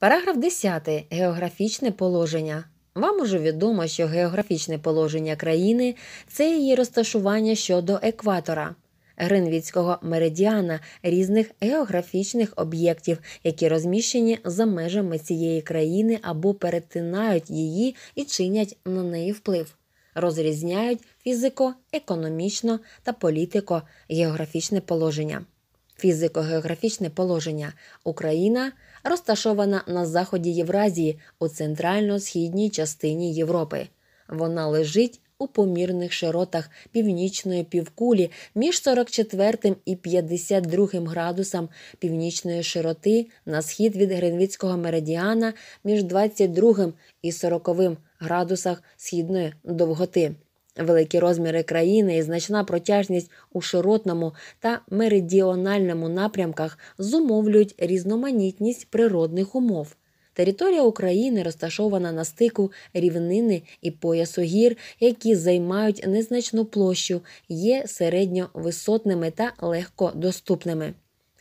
Параграф 10. Географічне положення. Вам уже відомо, що географічне положення країни це її розташування щодо екватора, гринвіцького меридіана різних географічних об'єктів, які розміщені за межами цієї країни або перетинають її і чинять на неї вплив, розрізняють фізико, економічно та політико географічне положення. Фізико-географічне положення Україна розташована на заході Євразії у центрально-східній частині Європи. Вона лежить у помірних широтах північної півкулі між 44 і 52 градусом північної широти на схід від Гринвіцького меридіана між 22 і 40 градусах східної довготи. Великі розміри країни і значна протяжність у широтному та меридіональному напрямках зумовлюють різноманітність природних умов. Територія України розташована на стику рівнини і поясу гір, які займають незначну площу, є середньовисотними та легкодоступними.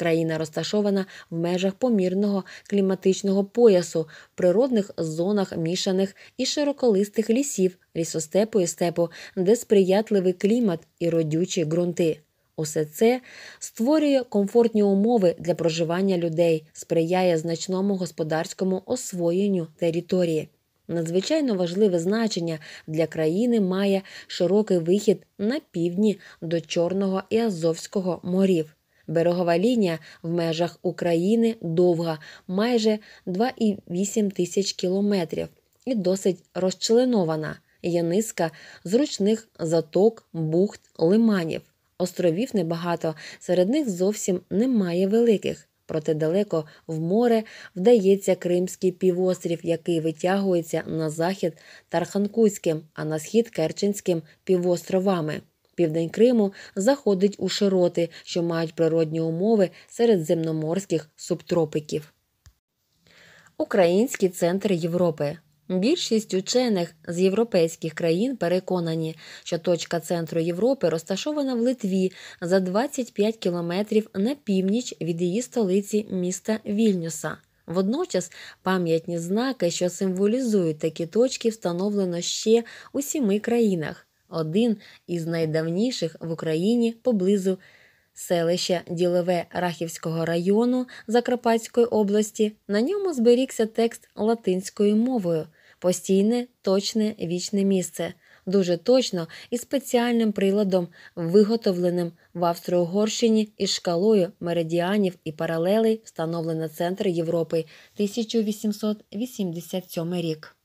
Країна розташована в межах помірного кліматичного поясу, природних зонах мішаних і широколистих лісів, лісостепу і степу, де сприятливий клімат і родючі ґрунти. Усе це створює комфортні умови для проживання людей, сприяє значному господарському освоєнню території. Надзвичайно важливе значення для країни має широкий вихід на півдні до Чорного і Азовського морів. Берегова лінія в межах України довга, майже 2,8 тисяч кілометрів, і досить розчленована. Є низка зручних заток, бухт, лиманів. Островів небагато, серед них зовсім немає великих. Проте далеко в море вдається Кримський півострів, який витягується на захід Тарханкутським, а на схід Керченським півостровами південь Криму заходить у широти, що мають природні умови серед земноморських субтропиків. Український центр Європи. Більшість учених з європейських країн переконані, що точка центру Європи розташована в Литві за 25 кілометрів на північ від її столиці міста Вільнюса. Водночас пам'ятні знаки, що символізують такі точки, встановлено ще у сіми країнах один із найдавніших в Україні поблизу селища Ділове Рахівського району Закарпатської області. На ньому зберігся текст латинською мовою, постійне, точне вічне місце. Дуже точно і спеціальним приладом, виготовленим в Австро-Угорщині із шкалою меридіанів і паралелей, встановлено центр Європи 1887 рік.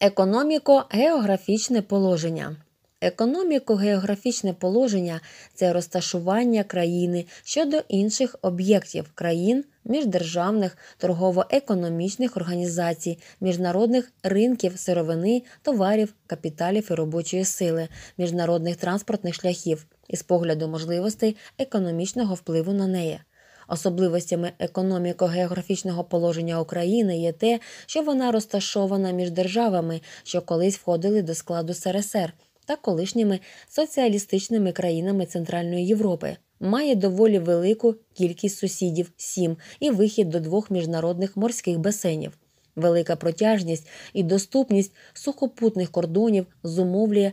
Економіко-географічне положення. Економіко-географічне положення це розташування країни щодо інших об'єктів країн, міждержавних, торгово-економічних організацій, міжнародних ринків сировини, товарів, капіталів і робочої сили, міжнародних транспортних шляхів із погляду можливостей економічного впливу на неї. Особливостями економіко-географічного положення України є те, що вона розташована між державами, що колись входили до складу СРСР та колишніми соціалістичними країнами Центральної Європи. Має доволі велику кількість сусідів, сім і вихід до двох міжнародних морських басейнів. Велика протяжність і доступність сухопутних кордонів зумовлює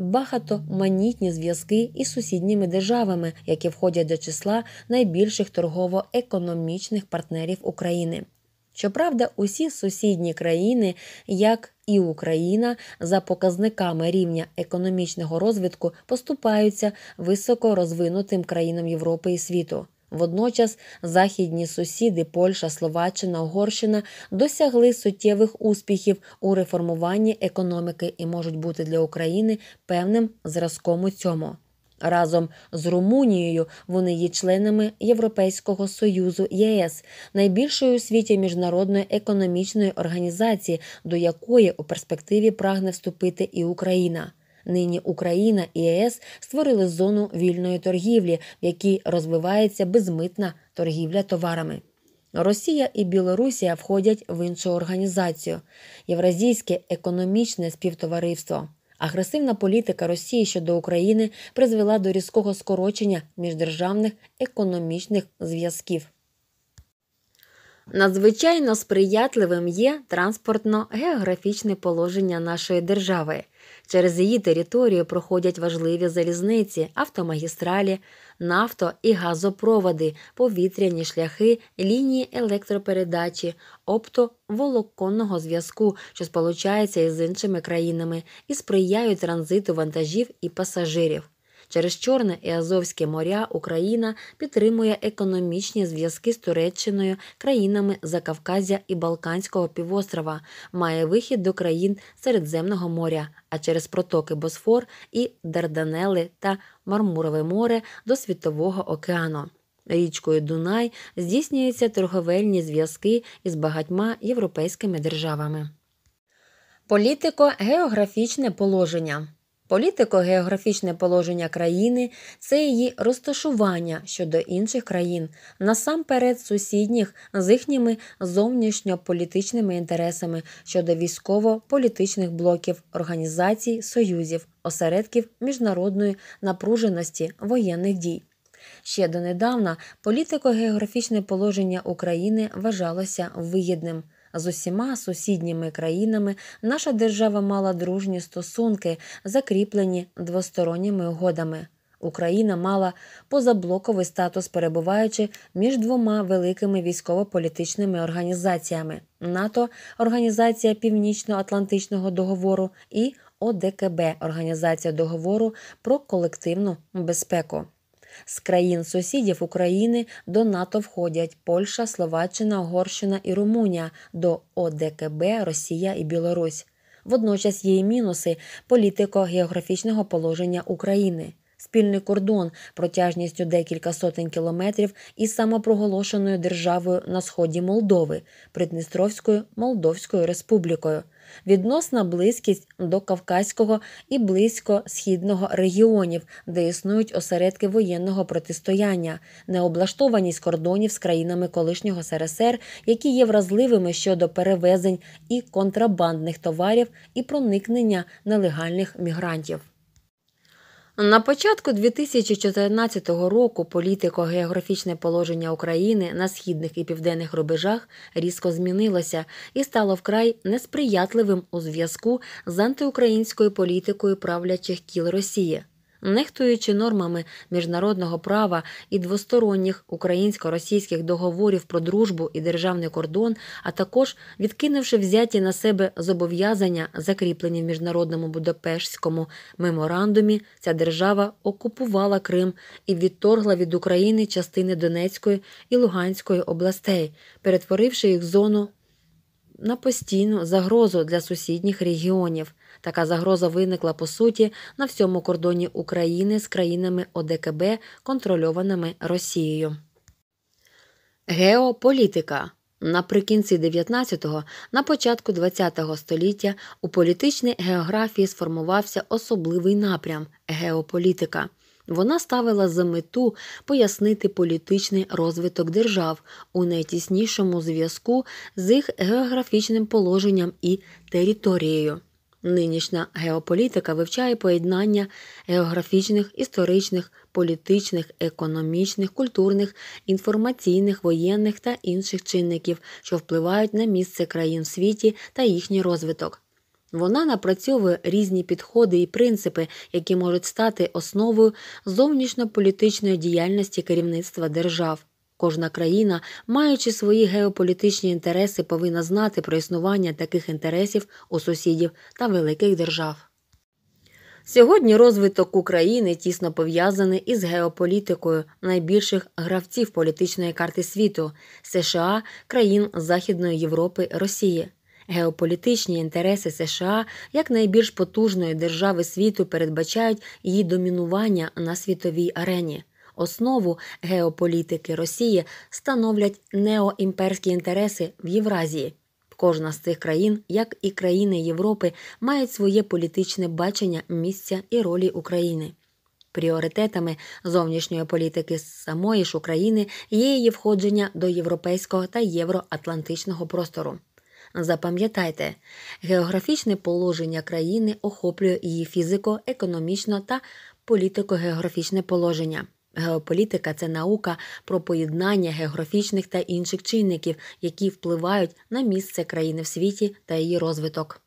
багатоманітні зв'язки із сусідніми державами, які входять до числа найбільших торгово-економічних партнерів України. Щоправда, усі сусідні країни, як і Україна, за показниками рівня економічного розвитку поступаються високорозвинутим країнам Європи і світу. Водночас західні сусіди Польща, Словаччина, Угорщина досягли суттєвих успіхів у реформуванні економіки і можуть бути для України певним зразком у цьому. Разом з Румунією вони є членами Європейського союзу ЄС, найбільшої у світі міжнародної економічної організації, до якої у перспективі прагне вступити і Україна. Нині Україна і ЄС створили зону вільної торгівлі, в якій розвивається безмитна торгівля товарами. Росія і Білорусія входять в іншу організацію Євразійське економічне співтовариство. Агресивна політика Росії щодо України призвела до різкого скорочення міждержавних економічних зв'язків. Надзвичайно сприятливим є транспортно-географічне положення нашої держави. Через її територію проходять важливі залізниці, автомагістралі, нафто і газопроводи, повітряні шляхи, лінії електропередачі, оптоволоконного зв'язку, що сполучається із іншими країнами, і сприяють транзиту вантажів і пасажирів. Через Чорне і Азовське моря Україна підтримує економічні зв'язки з Туреччиною, країнами Закавказя і Балканського півострова, має вихід до країн Середземного моря, а через протоки Босфор і Дарданели та Мармурове море до Світового океану. Річкою Дунай здійснюються торговельні зв'язки із багатьма європейськими державами. Політико географічне положення Політико-географічне положення країни це її розташування щодо інших країн, насамперед сусідніх з їхніми зовнішньополітичними інтересами щодо військово-політичних блоків, організацій, союзів, осередків міжнародної напруженості воєнних дій. Ще донедавна політико-географічне положення України вважалося вигідним. З усіма сусідніми країнами наша держава мала дружні стосунки, закріплені двосторонніми угодами. Україна мала позаблоковий статус, перебуваючи між двома великими військово-політичними організаціями НАТО, Організація Північно-Атлантичного договору і ОДКБ Організація договору про колективну безпеку. З країн сусідів України до НАТО входять Польща, Словаччина, Угорщина і Румунія, до ОДКБ, Росія і Білорусь. Водночас є і мінуси політико-географічного положення України. Спільний кордон протяжністю декілька сотень кілометрів із самопроголошеною державою на сході Молдови Придністровською Молдовською Республікою відносна близькість до Кавказького і близько-східного регіонів, де існують осередки воєнного протистояння, необлаштованість кордонів з країнами колишнього СРСР, які є вразливими щодо перевезень і контрабандних товарів і проникнення нелегальних мігрантів. На початку 2014 року політико-географічне положення України на східних і південних рубежах різко змінилося і стало вкрай несприятливим у зв'язку з антиукраїнською політикою правлячих кіл Росії нехтуючи нормами міжнародного права і двосторонніх українсько-російських договорів про дружбу і державний кордон, а також відкинувши взяті на себе зобов'язання, закріплені в міжнародному Будапештському меморандумі, ця держава окупувала Крим і відторгла від України частини Донецької і Луганської областей, перетворивши їх в зону на постійну загрозу для сусідніх регіонів. Така загроза виникла по суті на всьому кордоні України з країнами ОДКБ, контрольованими Росією. Геополітика Наприкінці 19-го, на початку 20-го століття у політичній географії сформувався особливий напрям геополітика. Вона ставила за мету пояснити політичний розвиток держав у найтіснішому зв'язку з їх географічним положенням і територією. Нинішня геополітика вивчає поєднання географічних, історичних, політичних, економічних, культурних, інформаційних, воєнних та інших чинників, що впливають на місце країн в світі та їхній розвиток. Вона напрацьовує різні підходи і принципи, які можуть стати основою зовнішньополітичної діяльності керівництва держав. Кожна країна, маючи свої геополітичні інтереси, повинна знати про існування таких інтересів у сусідів та великих держав. Сьогодні розвиток України тісно пов'язаний із геополітикою найбільших гравців політичної карти світу США, країн Західної Європи, Росії. Геополітичні інтереси США як найбільш потужної держави світу передбачають її домінування на світовій арені. Основу геополітики Росії становлять неоімперські інтереси в Євразії. Кожна з цих країн, як і країни Європи, мають своє політичне бачення місця і ролі України. Пріоритетами зовнішньої політики самої ж України є її входження до європейського та євроатлантичного простору. Запам'ятайте, географічне положення країни охоплює її фізико, економічно та політико-географічне положення. Геополітика це наука про поєднання географічних та інших чинників, які впливають на місце країни в світі та її розвиток.